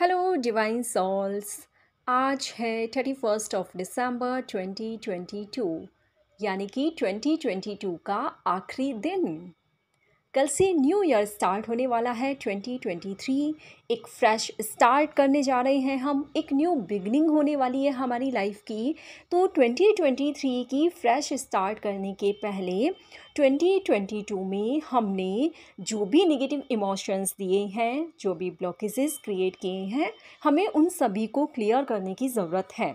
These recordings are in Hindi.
हेलो डिवाइन सॉल्स आज है thirty first of December twenty twenty two यानी कि ट्वेंटी ट्वेंटी टू का आखिरी दिन कल से न्यू ईयर स्टार्ट होने वाला है 2023 एक फ्रेश स्टार्ट करने जा रहे हैं हम एक न्यू बिगनिंग होने वाली है हमारी लाइफ की तो 2023 की फ्रेश स्टार्ट करने के पहले 2022 में हमने जो भी नेगेटिव इमोशंस दिए हैं जो भी ब्लॉकेजेस क्रिएट किए हैं हमें उन सभी को क्लियर करने की ज़रूरत है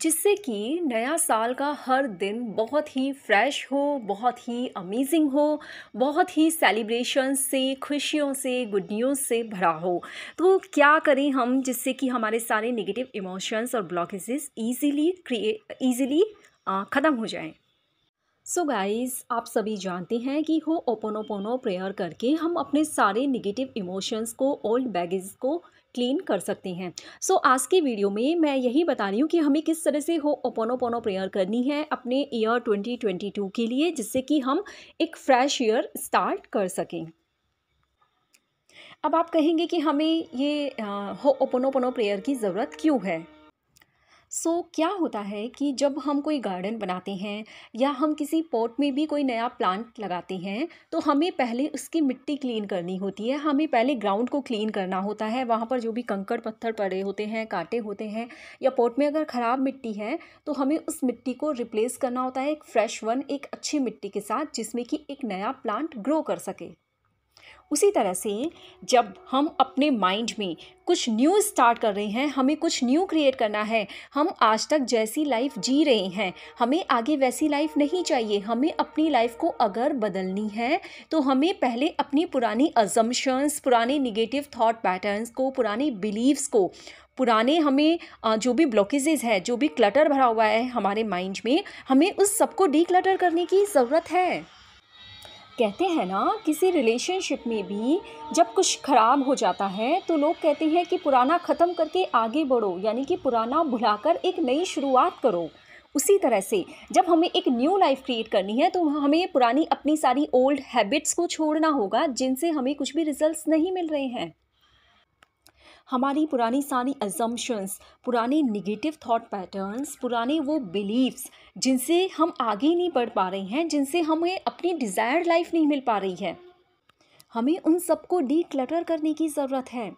जिससे कि नया साल का हर दिन बहुत ही फ्रेश हो बहुत ही अमेजिंग हो बहुत ही सेलिब्रेशन से खुशियों से गुड न्यूज़ से भरा हो तो क्या करें हम जिससे कि हमारे सारे नेगेटिव इमोशंस और ब्लॉकेजेस ईजीली क्रिए ईजीली ख़त्म हो जाएं सो so गाइस आप सभी जानते हैं कि हो ओपोनोपोनो प्रेयर करके हम अपने सारे निगेटिव इमोशंस को ओल्ड बैगेज को क्लीन कर सकते हैं सो so, आज की वीडियो में मैं यही बता रही हूँ कि हमें किस तरह से हो ओपोनो पोनो प्रेयर करनी है अपने ईयर 2022 के लिए जिससे कि हम एक फ्रेश ईयर स्टार्ट कर सकें अब आप कहेंगे कि हमें ये हो ओपोनो पोनो प्रेयर की ज़रूरत क्यों है सो so, क्या होता है कि जब हम कोई गार्डन बनाते हैं या हम किसी पॉट में भी कोई नया प्लांट लगाते हैं तो हमें पहले उसकी मिट्टी क्लीन करनी होती है हमें पहले ग्राउंड को क्लीन करना होता है वहाँ पर जो भी कंकड़ पत्थर पड़े होते हैं कांटे होते हैं या पॉट में अगर ख़राब मिट्टी है तो हमें उस मिट्टी को रिप्लेस करना होता है एक फ्रेश वन एक अच्छी मिट्टी के साथ जिसमें कि एक नया प्लांट ग्रो कर सके उसी तरह से जब हम अपने माइंड में कुछ न्यू स्टार्ट कर रहे हैं हमें कुछ न्यू क्रिएट करना है हम आज तक जैसी लाइफ जी रहे हैं हमें आगे वैसी लाइफ नहीं चाहिए हमें अपनी लाइफ को अगर बदलनी है तो हमें पहले अपनी पुरानी अजम्पन्स पुराने निगेटिव थाट पैटर्नस को पुराने बिलीव्स को पुराने हमें जो भी ब्लॉकेजेस है जो भी क्लटर भरा हुआ है हमारे माइंड में हमें उस सबको क्लटर करने की ज़रूरत है कहते हैं ना किसी रिलेशनशिप में भी जब कुछ ख़राब हो जाता है तो लोग कहते हैं कि पुराना ख़त्म करके आगे बढ़ो यानी कि पुराना भुलाकर एक नई शुरुआत करो उसी तरह से जब हमें एक न्यू लाइफ क्रिएट करनी है तो हमें पुरानी अपनी सारी ओल्ड हैबिट्स को छोड़ना होगा जिनसे हमें कुछ भी रिजल्ट्स नहीं मिल रहे हैं हमारी पुरानी सारी एजम्पन्स पुराने निगेटिव थाट पैटर्नस पुराने वो बिलीव्स जिनसे हम आगे नहीं बढ़ पा रहे हैं जिनसे हमें अपनी डिज़ायर्ड लाइफ नहीं मिल पा रही है हमें उन सबको डी क्लटर करने की ज़रूरत है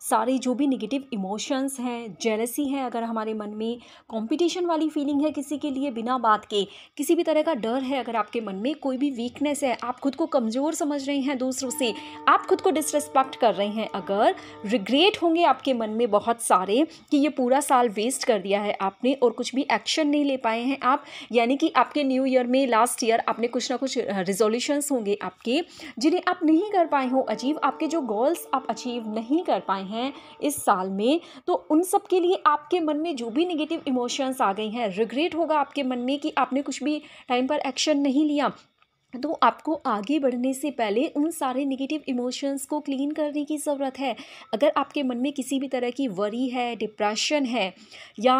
सारे जो भी निगेटिव इमोशंस हैं जेलसी है अगर हमारे मन में कंपटीशन वाली फीलिंग है किसी के लिए बिना बात के किसी भी तरह का डर है अगर आपके मन में कोई भी वीकनेस है आप खुद को कमज़ोर समझ रहे हैं दूसरों से आप खुद को डिसरेस्पेक्ट कर रहे हैं अगर रिग्रेट होंगे आपके मन में बहुत सारे कि ये पूरा साल वेस्ट कर दिया है आपने और कुछ भी एक्शन नहीं ले पाए हैं आप यानी कि आपके न्यू ईयर में लास्ट ईयर आपने कुछ ना कुछ रिजोल्यूशंस होंगे आपके जिन्हें आप नहीं कर पाए हो अचीव आपके जो गोल्स आप अचीव नहीं कर पाए हैं इस साल में तो उन सब के लिए आपके मन में जो भी निगेटिव इमोशंस आ गई हैं रिग्रेट होगा आपके मन में कि आपने कुछ भी टाइम पर एक्शन नहीं लिया तो आपको आगे बढ़ने से पहले उन सारे निगेटिव इमोशंस को क्लीन करने की ज़रूरत है अगर आपके मन में किसी भी तरह की वरी है डिप्रेशन है या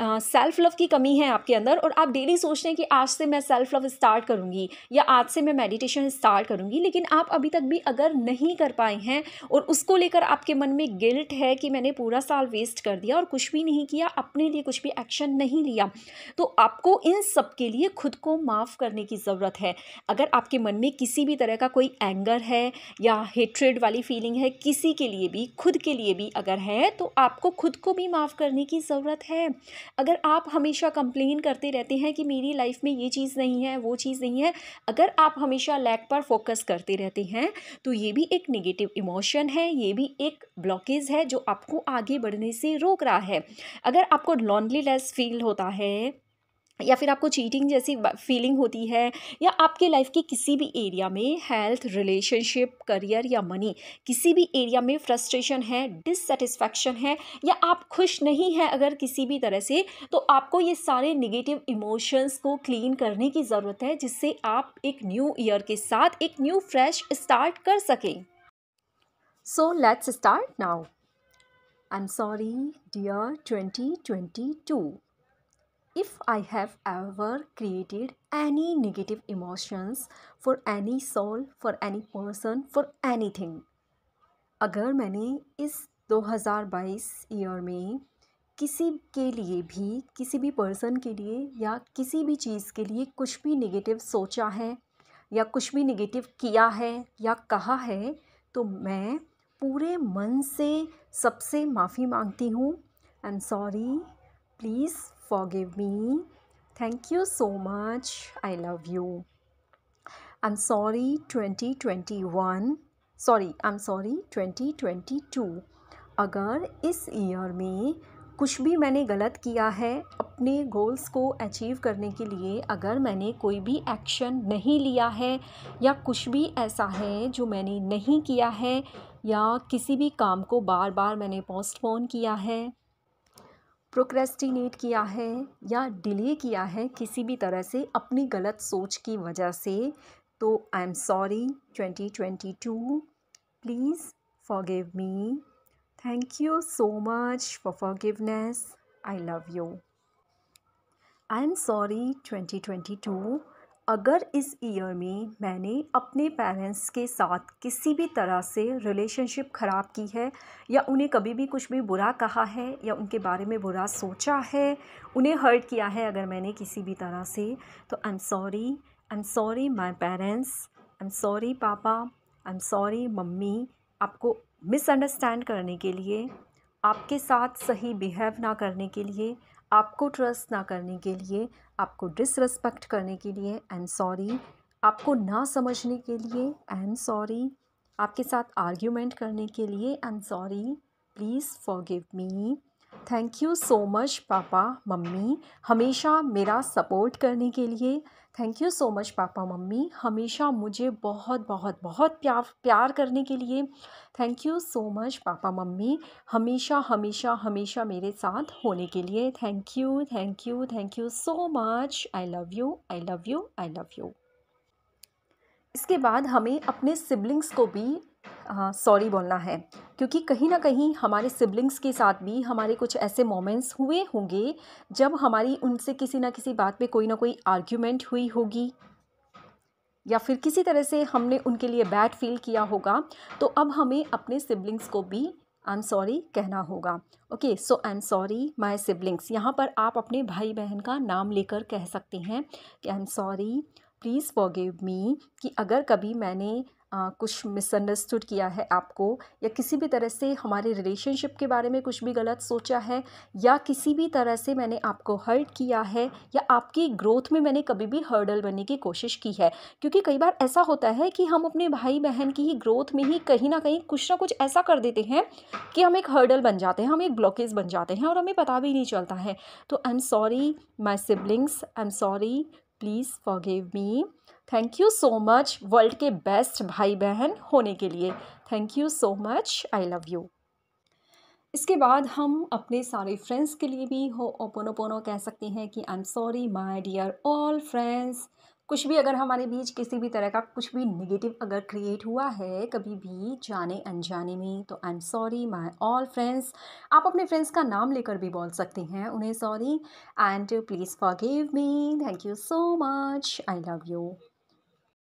सेल्फ़ लव की कमी है आपके अंदर और आप डेली सोच रहे हैं कि आज से मैं सेल्फ़ लव स्टार्ट करूँगी या आज से मैं मेडिटेशन स्टार्ट करूँगी लेकिन आप अभी तक भी अगर नहीं कर पाए हैं और उसको लेकर आपके मन में गिल्ट है कि मैंने पूरा साल वेस्ट कर दिया और कुछ भी नहीं किया अपने लिए कुछ भी एक्शन नहीं लिया तो आपको इन सब के लिए खुद को माफ़ करने की ज़रूरत है अगर आपके मन में किसी भी तरह का कोई एंगर है या हेट्रेड वाली फीलिंग है किसी के लिए भी खुद के लिए भी अगर है तो आपको खुद को भी माफ़ करने की ज़रूरत है अगर आप हमेशा कंप्लेन करते रहते हैं कि मेरी लाइफ में ये चीज़ नहीं है वो चीज़ नहीं है अगर आप हमेशा लैक पर फोकस करते रहते हैं तो ये भी एक निगेटिव इमोशन है ये भी एक ब्लॉकेज है जो आपको आगे बढ़ने से रोक रहा है अगर आपको लॉन्डलीस फील होता है या फिर आपको चीटिंग जैसी फीलिंग होती है या आपके लाइफ के किसी भी एरिया में हेल्थ रिलेशनशिप करियर या मनी किसी भी एरिया में फ्रस्ट्रेशन है डिससेटिस्फैक्शन है या आप खुश नहीं हैं अगर किसी भी तरह से तो आपको ये सारे निगेटिव इमोशंस को क्लीन करने की ज़रूरत है जिससे आप एक न्यू ईयर के साथ एक न्यू फ्रेश स्टार्ट कर सकें so let's start now I am sorry dear twenty twenty two if I have ever created any negative emotions for any soul, for any person, for anything. अगर मैंने इस 2022 ईयर में किसी के लिए भी किसी भी पर्सन के लिए या किसी भी चीज़ के लिए कुछ भी नेगेटिव सोचा है या कुछ भी नेगेटिव किया है या कहा है तो मैं पूरे मन से सबसे माफ़ी मांगती हूँ I am sorry please forgive me, thank you so much, I love you. I'm sorry 2021, sorry I am sorry 2022 अगर इस ईयर में कुछ भी मैंने गलत किया है अपने गोल्स को अचीव करने के लिए अगर मैंने कोई भी एक्शन नहीं लिया है या कुछ भी ऐसा है जो मैंने नहीं किया है या किसी भी काम को बार बार मैंने पोस्टपोन किया है प्रोक्रेस्टिनेट किया है या डिले किया है किसी भी तरह से अपनी गलत सोच की वजह से तो I am sorry twenty twenty two please forgive me thank you so much for forgiveness I love you I am sorry twenty twenty two अगर इस ईयर में मैंने अपने पेरेंट्स के साथ किसी भी तरह से रिलेशनशिप ख़राब की है या उन्हें कभी भी कुछ भी बुरा कहा है या उनके बारे में बुरा सोचा है उन्हें हर्ट किया है अगर मैंने किसी भी तरह से तो I am sorry I am sorry my parents I am sorry papa I am sorry mummy आपको मिसअंडरस्टैंड करने के लिए आपके साथ सही बिहेव ना करने के लिए आपको ट्रस्ट ना करने के लिए आपको डिसरेस्पेक्ट करने के लिए आई एम सॉरी आपको ना समझने के लिए आई एम सॉरी आपके साथ आर्ग्यूमेंट करने के लिए I am sorry please forgive me thank you so much papa mummy हमेशा मेरा सपोर्ट करने के लिए thank you so much papa mummy हमेशा मुझे बहुत बहुत बहुत प्यार प्यार करने के लिए thank you so much papa mummy हमेशा हमेशा हमेशा मेरे साथ होने के लिए thank you thank you thank you so much I love you I love you I love you इसके बाद हमें अपने सिबलिंग्स को भी सॉरी हाँ, बोलना है क्योंकि कहीं ना कहीं हमारे सिबलिंग्स के साथ भी हमारे कुछ ऐसे मोमेंट्स हुए होंगे जब हमारी उनसे किसी ना किसी बात पे कोई ना कोई आर्ग्यूमेंट हुई होगी या फिर किसी तरह से हमने उनके लिए बैड फील किया होगा तो अब हमें अपने सिबलिंग्स को भी आई एम सॉरी कहना होगा okay so I am sorry my siblings यहाँ पर आप अपने भाई बहन का नाम लेकर कह सकते हैं कि I am sorry please for me कि अगर कभी मैंने आ, कुछ मिसअंडरस्टूड किया है आपको या किसी भी तरह से हमारे रिलेशनशिप के बारे में कुछ भी गलत सोचा है या किसी भी तरह से मैंने आपको हर्ट किया है या आपकी ग्रोथ में मैंने कभी भी हर्डल बनने की कोशिश की है क्योंकि कई बार ऐसा होता है कि हम अपने भाई बहन की ही ग्रोथ में ही कहीं ना कहीं कुछ ना कुछ ऐसा कर देते हैं कि हम एक हर्डल बन जाते हैं हम एक ब्लॉकेज बन जाते हैं और हमें पता भी नहीं चलता है तो I am sorry my siblings I am sorry please forgive me thank you so much world के बेस्ट भाई बहन होने के लिए thank you so much I love you इसके बाद हम अपने सारे फ्रेंड्स के लिए भी हो ओपोनोपोनो कह सकते हैं कि I am sorry my dear all friends कुछ भी अगर हमारे बीच किसी भी तरह का कुछ भी निगेटिव अगर क्रिएट हुआ है कभी भी जाने अनजाने में तो I am sorry my all friends आप अपने फ्रेंड्स का नाम लेकर भी बोल सकते हैं उन्हें sorry and please forgive me thank you so much I love you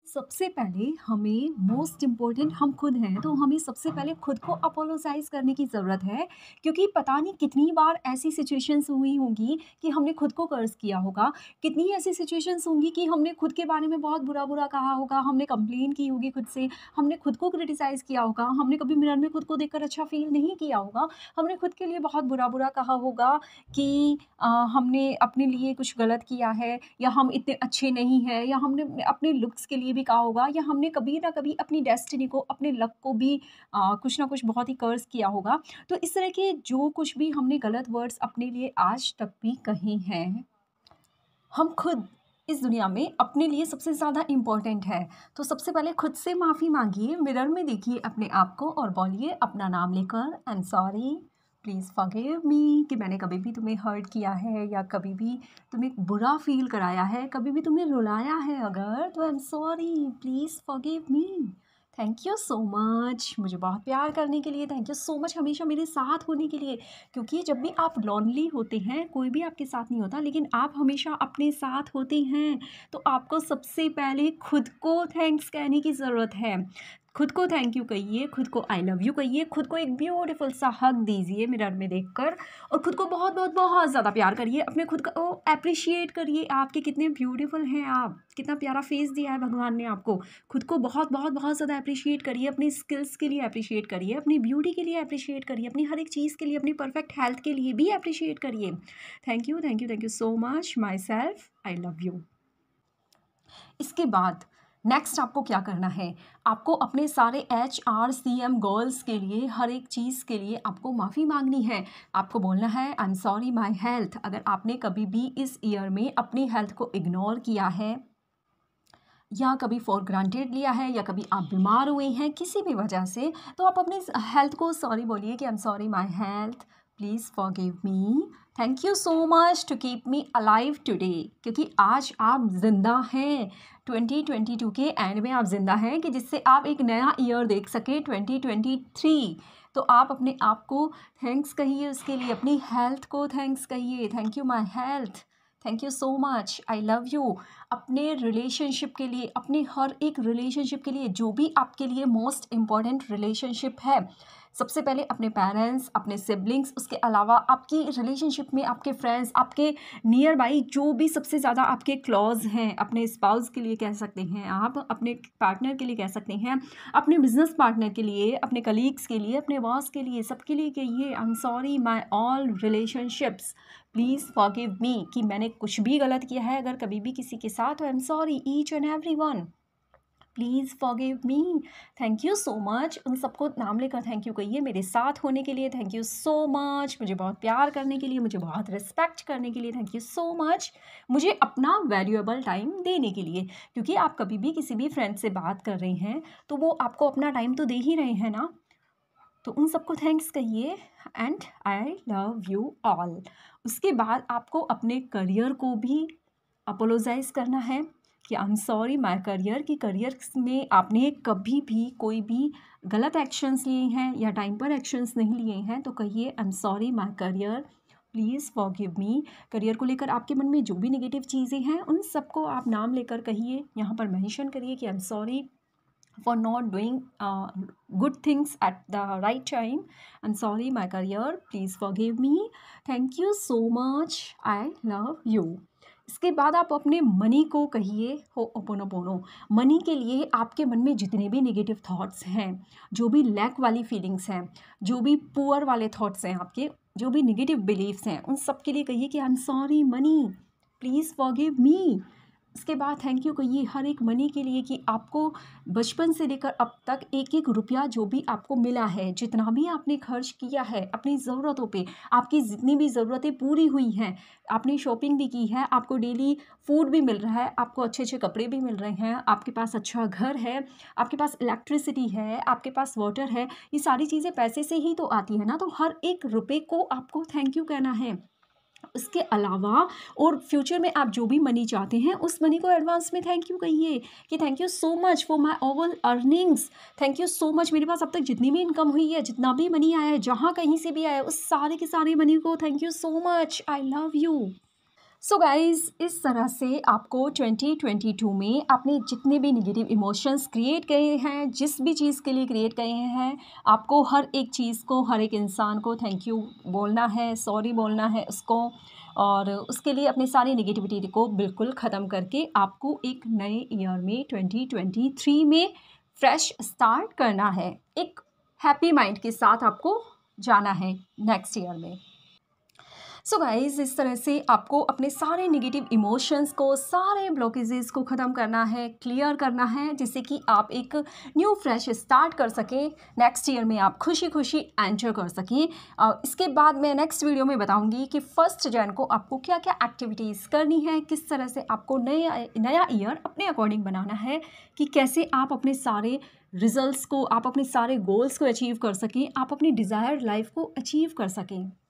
सबसे पहले हमें मोस्ट इम्पोर्टेंट हाँ। हम खुद हैं तो हमें सबसे हाँ। पहले खुद को अपोलोजाइज करने की ज़रूरत है क्योंकि पता नहीं कितनी बार ऐसी सिचुएशंस हुई होंगी कि हमने खुद को कर्ज किया होगा कितनी ऐसी सिचुएशंस होंगी कि हमने खुद के बारे में बहुत बुरा बुरा कहा होगा हमने कंप्लेन की होगी खुद से हमने खुद को क्रिटिसाइज़ किया होगा हमने कभी मिरर में खुद को देख अच्छा फील नहीं किया होगा हमने खुद के लिए बहुत बुरा बुरा कहा होगा कि आ, हमने अपने लिए कुछ गलत किया है या हम इतने अच्छे नहीं हैं या हमने अपने लुक्स के लिए ये भी कहा होगा या हमने कभी ना कभी अपनी डेस्टिनी को अपने लक को भी आ, कुछ ना कुछ बहुत ही कर्ज किया होगा तो इस तरह के जो कुछ भी हमने गलत वर्ड्स अपने लिए आज तक भी कहे हैं हम खुद इस दुनिया में अपने लिए सबसे ज़्यादा इम्पॉर्टेंट है तो सबसे पहले खुद से माफ़ी मांगिए मिरर में देखिए अपने आप को और बोलिए अपना नाम लेकर I am sorry please forgive me कि मैंने कभी भी तुम्हें हर्ट किया है या कभी भी तुम्हें बुरा फील कराया है कभी भी तुम्हें रुलाया है अगर तो I am sorry please forgive me thank you so much मुझे बहुत प्यार करने के लिए थैंक यू सो मच हमेशा मेरे साथ होने के लिए क्योंकि जब भी आप लॉनली होते हैं कोई भी आपके साथ नहीं होता लेकिन आप हमेशा अपने साथ होते हैं तो आपको सबसे पहले खुद को थैंक्स कहने की ज़रूरत है खुद को थैंक यू कहिए खुद को आई लव यू कहिए खुद को एक ब्यूटीफुल सा हक दीजिए मिरर में देखकर और खुद को बहुत बहुत बहुत ज़्यादा प्यार करिए अपने खुद को अप्रिशिएट करिए आपके कितने ब्यूटीफुल हैं आप कितना प्यारा फेस दिया है भगवान ने आपको खुद को बहुत बहुत बहुत ज़्यादा अप्रिशिएट करिए अपनी स्किल्स के लिए अप्रिशिएट करिए अपनी ब्यूटी के लिए अप्रिशिएट करिए अपनी हर एक चीज़ के लिए अपनी परफेक्ट हेल्थ के लिए भी अप्रिशिएट करिए thank you thank you thank you so much myself I love you इसके बाद नेक्स्ट आपको क्या करना है आपको अपने सारे H R C M girls के लिए हर एक चीज़ के लिए आपको माफ़ी मांगनी है आपको बोलना है I am sorry my health अगर आपने कभी भी इस ईयर में अपनी हेल्थ को इग्नोर किया है या कभी फॉर ग्रांटेड लिया है या कभी आप बीमार हुए हैं किसी भी वजह से तो आप अपनी हेल्थ को सॉरी बोलिए कि I am sorry my health please forgive me thank you so much to keep me alive today क्योंकि आज आप ज़िंदा हैं 2022 के एंड में आप ज़िंदा हैं कि जिससे आप एक नया ईयर देख सकें 2023 तो आप अपने आप को थैंक्स कहिए उसके लिए अपनी हेल्थ को थैंक्स कहिए thank you my health thank you so much I love you अपने रिलेशनशिप के लिए अपने हर एक रिलेशनशिप के लिए जो भी आपके लिए मोस्ट इम्पॉर्टेंट रिलेशनशिप है सबसे पहले अपने पेरेंट्स अपने सिबलिंग्स उसके अलावा आपकी रिलेशनशिप में आपके फ्रेंड्स आपके नियर बाई जो भी सबसे ज़्यादा आपके क्लॉज हैं अपने स्पाउस के लिए कह सकते हैं आप अपने पार्टनर के लिए कह सकते हैं अपने बिजनेस पार्टनर के लिए अपने कलीग्स के लिए अपने बॉस के लिए सबके लिए कहिए I am sorry my all relationships please give me कि मैंने कुछ भी गलत किया है अगर कभी भी किसी के साथ I am sorry each and every one please forgive me thank you so much उन सबको नाम लेकर थैंक यू कहिए मेरे साथ होने के लिए थैंक यू सो मच मुझे बहुत प्यार करने के लिए मुझे बहुत रिस्पेक्ट करने के लिए थैंक यू सो मच मुझे अपना वैल्यूएबल टाइम देने के लिए क्योंकि आप कभी भी किसी भी फ्रेंड से बात कर रहे हैं तो वो आपको अपना टाइम तो दे ही रहे हैं ना तो उन सबको थैंक्स कहिए and I love you all उसके बाद आपको अपने करियर को भी अपोलोजाइज करना है कि I am sorry my career कि करियर में आपने कभी भी कोई भी गलत एक्शंस लिए हैं या टाइम पर एक्शंस नहीं लिए हैं तो कहिए I am sorry my career please forgive me career को लेकर आपके मन में जो भी नेगेटिव चीज़ें हैं उन सबको आप नाम लेकर कहिए यहाँ पर मैंशन करिए कि I am sorry for not doing uh, good things at the right time i'm sorry my career please forgive me thank you so much i love you इसके बाद आप अपने मनी को कहिए हो ओपोनोपोनो मनी के लिए आपके मन में जितने भी नेगेटिव थॉट्स हैं जो भी लैक वाली फीलिंग्स हैं जो भी पुअर वाले थॉट्स हैं आपके जो भी नेगेटिव बिलीव्स हैं उन सब के लिए कहिए कि I am sorry money please forgive me इसके बाद थैंक यू कहिए हर एक मनी के लिए कि आपको बचपन से लेकर अब तक एक एक रुपया जो भी आपको मिला है जितना भी आपने खर्च किया है अपनी ज़रूरतों पे आपकी जितनी भी ज़रूरतें पूरी हुई हैं आपने शॉपिंग भी की है आपको डेली फूड भी मिल रहा है आपको अच्छे अच्छे कपड़े भी मिल रहे हैं आपके पास अच्छा घर है आपके पास इलेक्ट्रिसिटी है आपके पास वाटर है ये सारी चीज़ें पैसे से ही तो आती है ना तो हर एक रुपये को आपको थैंक यू कहना है उसके अलावा और फ्यूचर में आप जो भी मनी चाहते हैं उस मनी को एडवांस में थैंक यू कहिए कि thank you so much for my over earnings thank you so much मेरे पास अब तक जितनी भी इनकम हुई है जितना भी मनी आया है जहाँ कहीं से भी आया है उस सारे के सारे मनी को thank you so much I love you so so guys इस तरह से आपको 2022 में आपने जितने भी निगेटिव इमोशंस क्रिएट किए हैं जिस भी चीज़ के लिए क्रिएट किए हैं आपको हर एक चीज़ को हर एक इंसान को थैंक यू बोलना है सॉरी बोलना है उसको और उसके लिए अपनी सारी निगेटिविटी को बिल्कुल ख़त्म करके आपको एक नए ईयर में 2023 में फ्रेश स्टार्ट करना है एक हैप्पी माइंड के साथ आपको जाना है नेक्स्ट ईयर में सो so गाइज इस तरह से आपको अपने सारे निगेटिव इमोशंस को सारे ब्लॉकेजेस को ख़त्म करना है क्लियर करना है जिससे कि आप एक न्यू फ्रेश स्टार्ट कर सकें नेक्स्ट ईयर में आप खुशी खुशी एंटर कर सकें और इसके बाद मैं नेक्स्ट वीडियो में बताऊंगी कि फ़र्स्ट जैन को आपको क्या क्या एक्टिविटीज़ करनी है किस तरह से आपको नया नया ईयर अपने अकॉर्डिंग बनाना है कि कैसे आप अपने सारे रिजल्ट को आप अपने सारे गोल्स को अचीव कर सकें आप अपनी डिज़ायर लाइफ को अचीव कर सकें